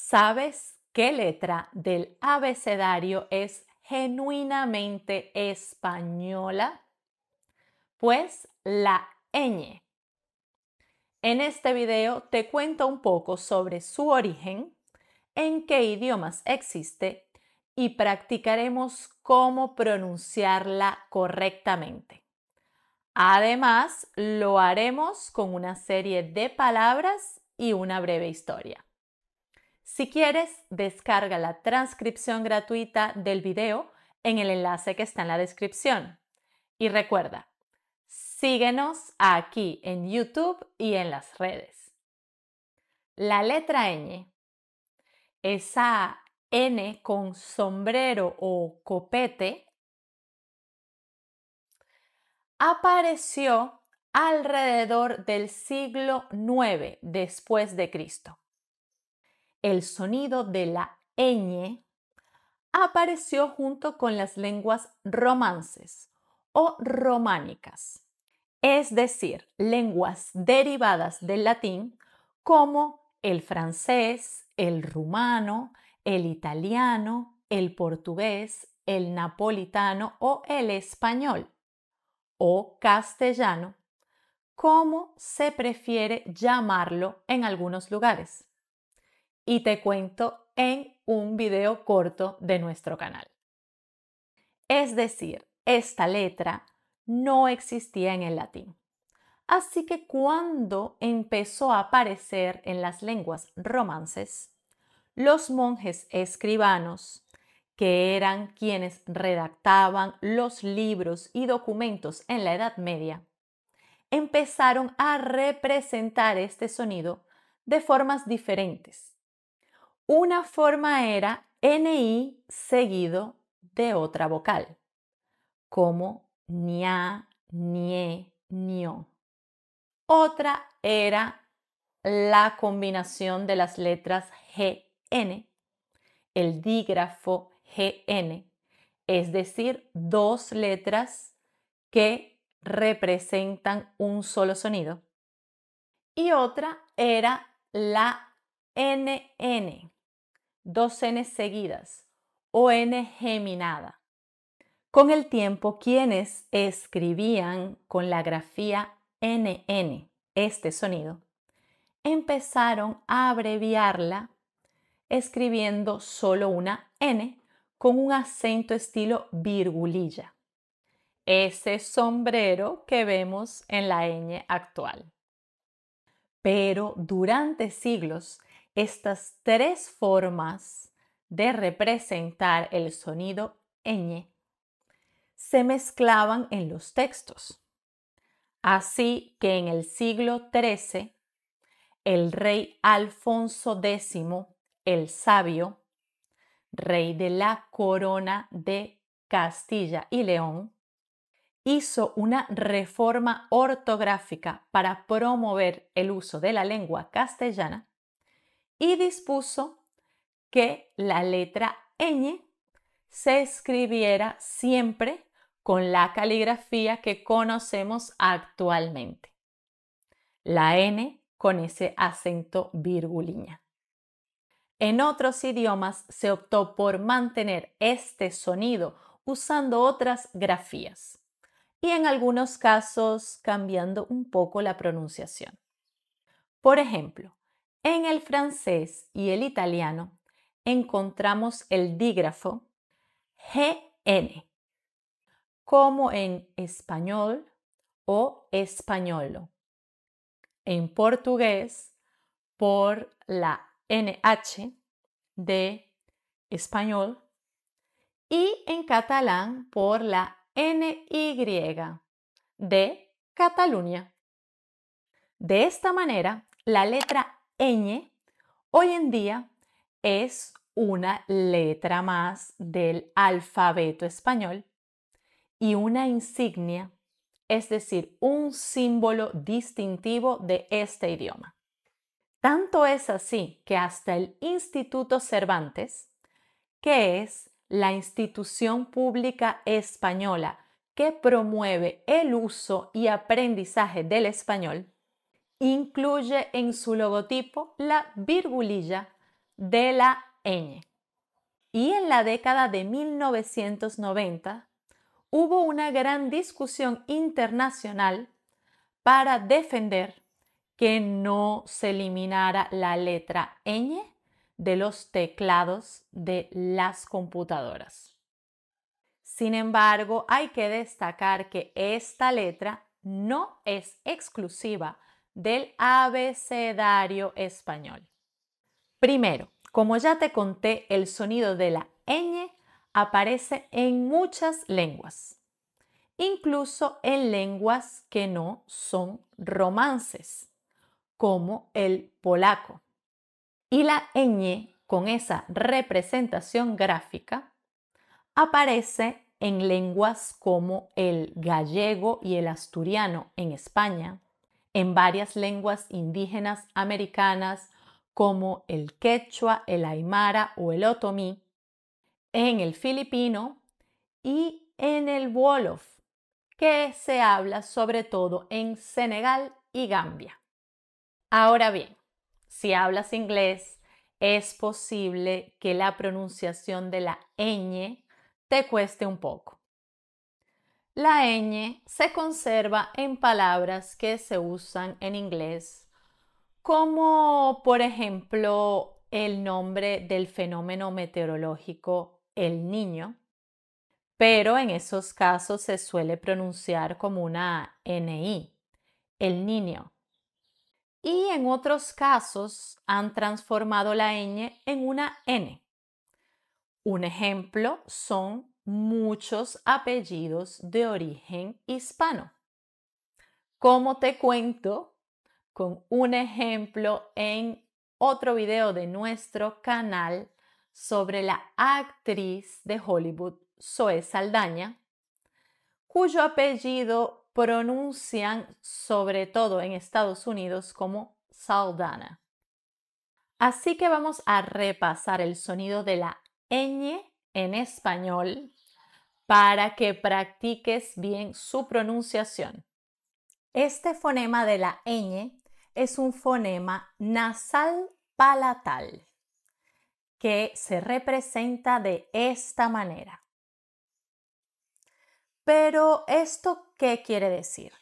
¿Sabes qué letra del abecedario es genuinamente española? Pues la ñ. En este video te cuento un poco sobre su origen, en qué idiomas existe y practicaremos cómo pronunciarla correctamente. Además, lo haremos con una serie de palabras y una breve historia. Si quieres, descarga la transcripción gratuita del video en el enlace que está en la descripción. Y recuerda, síguenos aquí en YouTube y en las redes. La letra ñ, esa N con sombrero o copete, apareció alrededor del siglo IX después de Cristo el sonido de la ñ apareció junto con las lenguas romances o románicas, es decir, lenguas derivadas del latín como el francés, el rumano, el italiano, el portugués, el napolitano o el español, o castellano, como se prefiere llamarlo en algunos lugares y te cuento en un video corto de nuestro canal. Es decir, esta letra no existía en el latín. Así que cuando empezó a aparecer en las lenguas romances, los monjes escribanos, que eran quienes redactaban los libros y documentos en la Edad Media, empezaron a representar este sonido de formas diferentes una forma era NI seguido de otra vocal, como ña, ñe, nio. Otra era la combinación de las letras GN, el dígrafo GN, es decir, dos letras que representan un solo sonido. Y otra era la NN, dos N seguidas o N geminada. Con el tiempo, quienes escribían con la grafía NN este sonido, empezaron a abreviarla escribiendo solo una N con un acento estilo virgulilla. Ese sombrero que vemos en la n actual. Pero durante siglos, estas tres formas de representar el sonido ñ se mezclaban en los textos. Así que en el siglo XIII, el rey Alfonso X, el sabio, rey de la corona de Castilla y León, hizo una reforma ortográfica para promover el uso de la lengua castellana y dispuso que la letra ñ se escribiera siempre con la caligrafía que conocemos actualmente. La N con ese acento virguliña. En otros idiomas se optó por mantener este sonido usando otras grafías y en algunos casos cambiando un poco la pronunciación. Por ejemplo, en el francés y el italiano encontramos el dígrafo GN, como en español o españolo. En portugués, por la NH de español y en catalán por la NY de Cataluña. De esta manera, la letra ñ hoy en día es una letra más del alfabeto español y una insignia, es decir, un símbolo distintivo de este idioma. Tanto es así que hasta el Instituto Cervantes, que es la institución pública española que promueve el uso y aprendizaje del español, incluye en su logotipo la virgulilla de la ñ. Y en la década de 1990 hubo una gran discusión internacional para defender que no se eliminara la letra ñ de los teclados de las computadoras. Sin embargo, hay que destacar que esta letra no es exclusiva del abecedario español. Primero, como ya te conté, el sonido de la ñ aparece en muchas lenguas, incluso en lenguas que no son romances, como el polaco. Y la ñ, con esa representación gráfica, aparece en lenguas como el gallego y el asturiano en España, en varias lenguas indígenas americanas como el quechua, el aymara o el otomí, en el filipino y en el wolof, que se habla sobre todo en Senegal y Gambia. Ahora bien, si hablas inglés, es posible que la pronunciación de la ñ te cueste un poco. La ñ se conserva en palabras que se usan en inglés, como por ejemplo el nombre del fenómeno meteorológico el niño, pero en esos casos se suele pronunciar como una NI, el niño. Y en otros casos han transformado la ñ en una N. Un ejemplo son muchos apellidos de origen hispano. Como te cuento con un ejemplo en otro video de nuestro canal sobre la actriz de Hollywood Zoe Saldaña, cuyo apellido pronuncian sobre todo en Estados Unidos como Saldana. Así que vamos a repasar el sonido de la ñ en español para que practiques bien su pronunciación. Este fonema de la ñ es un fonema nasal palatal que se representa de esta manera. Pero ¿esto qué quiere decir?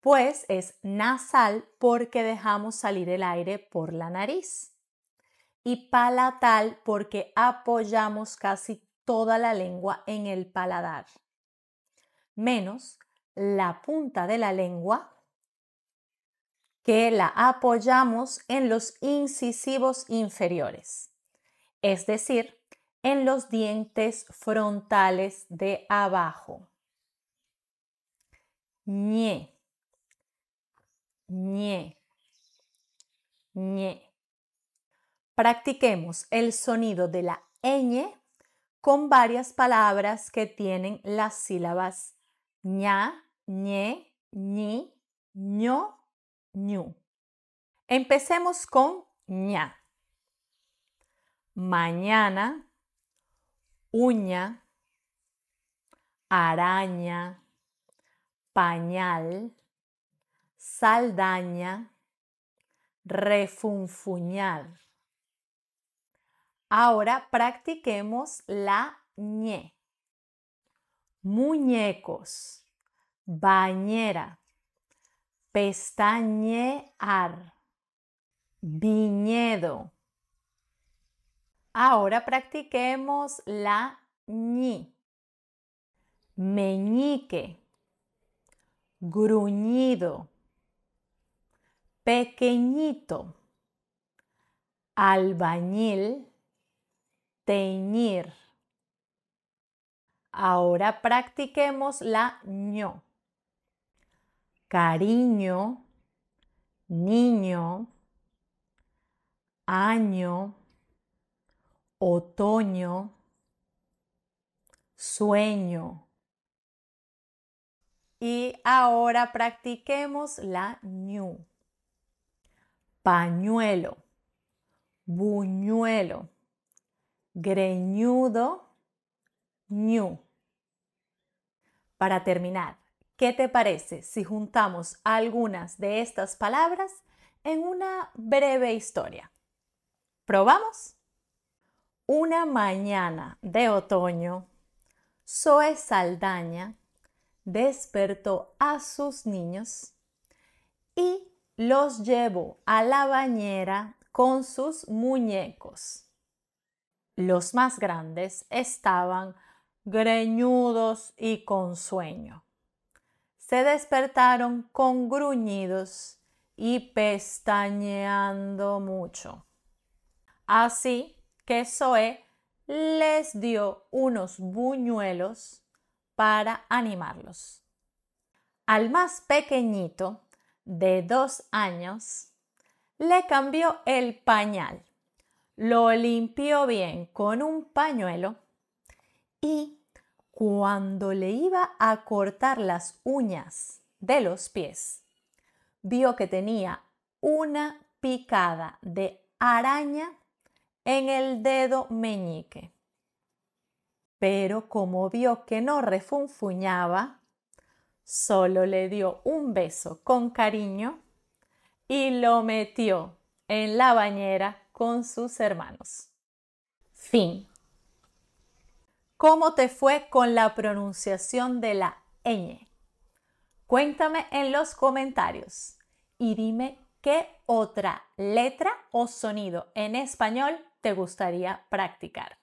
Pues es nasal porque dejamos salir el aire por la nariz y palatal porque apoyamos casi toda la lengua en el paladar, menos la punta de la lengua que la apoyamos en los incisivos inferiores, es decir, en los dientes frontales de abajo. Ñe, ñe, ñe. Practiquemos el sonido de la ñ con varias palabras que tienen las sílabas ña, ñe, ñi, ño, ñu. Empecemos con ña. Mañana, uña, araña, pañal, saldaña, refunfuñar. Ahora practiquemos la ñe. Muñecos, bañera, pestañear, viñedo. Ahora practiquemos la ñi. Meñique, gruñido, pequeñito, albañil, teñir. Ahora practiquemos la ño. Cariño, niño, año, otoño, sueño. Y ahora practiquemos la ñu. Pañuelo, buñuelo greñudo, ñu. Para terminar, ¿qué te parece si juntamos algunas de estas palabras en una breve historia? ¿Probamos? Una mañana de otoño, Zoe Saldaña despertó a sus niños y los llevó a la bañera con sus muñecos. Los más grandes estaban greñudos y con sueño. Se despertaron con gruñidos y pestañeando mucho. Así que Zoé les dio unos buñuelos para animarlos. Al más pequeñito, de dos años, le cambió el pañal lo limpió bien con un pañuelo y cuando le iba a cortar las uñas de los pies, vio que tenía una picada de araña en el dedo meñique. Pero como vio que no refunfuñaba, solo le dio un beso con cariño y lo metió en la bañera sus hermanos. Fin. ¿Cómo te fue con la pronunciación de la ñ? Cuéntame en los comentarios y dime qué otra letra o sonido en español te gustaría practicar.